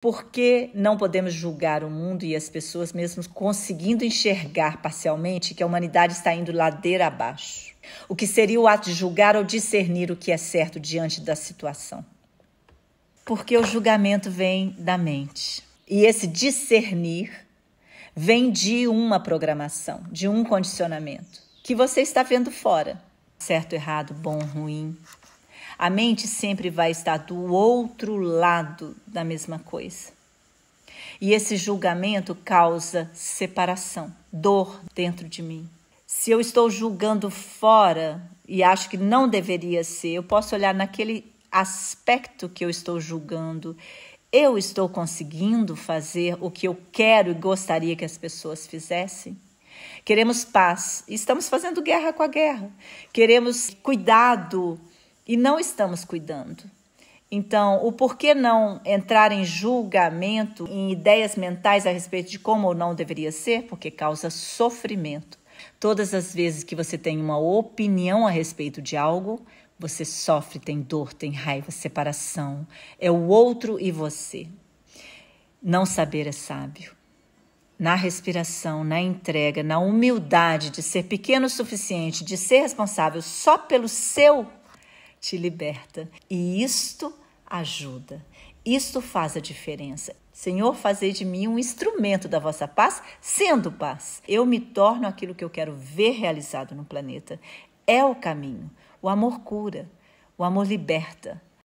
Por que não podemos julgar o mundo e as pessoas, mesmo conseguindo enxergar parcialmente que a humanidade está indo ladeira abaixo? O que seria o ato de julgar ou discernir o que é certo diante da situação? Porque o julgamento vem da mente. E esse discernir vem de uma programação, de um condicionamento que você está vendo fora. Certo, errado, bom, ruim, a mente sempre vai estar do outro lado da mesma coisa. E esse julgamento causa separação, dor dentro de mim. Se eu estou julgando fora e acho que não deveria ser, eu posso olhar naquele aspecto que eu estou julgando. Eu estou conseguindo fazer o que eu quero e gostaria que as pessoas fizessem? Queremos paz, estamos fazendo guerra com a guerra. Queremos cuidado e não estamos cuidando. Então, o porquê não entrar em julgamento, em ideias mentais a respeito de como ou não deveria ser? Porque causa sofrimento. Todas as vezes que você tem uma opinião a respeito de algo, você sofre, tem dor, tem raiva, separação. É o outro e você. Não saber é sábio. Na respiração, na entrega, na humildade de ser pequeno o suficiente, de ser responsável só pelo seu te liberta. E isto ajuda. Isto faz a diferença. Senhor, fazei de mim um instrumento da vossa paz, sendo paz. Eu me torno aquilo que eu quero ver realizado no planeta. É o caminho. O amor cura, o amor liberta,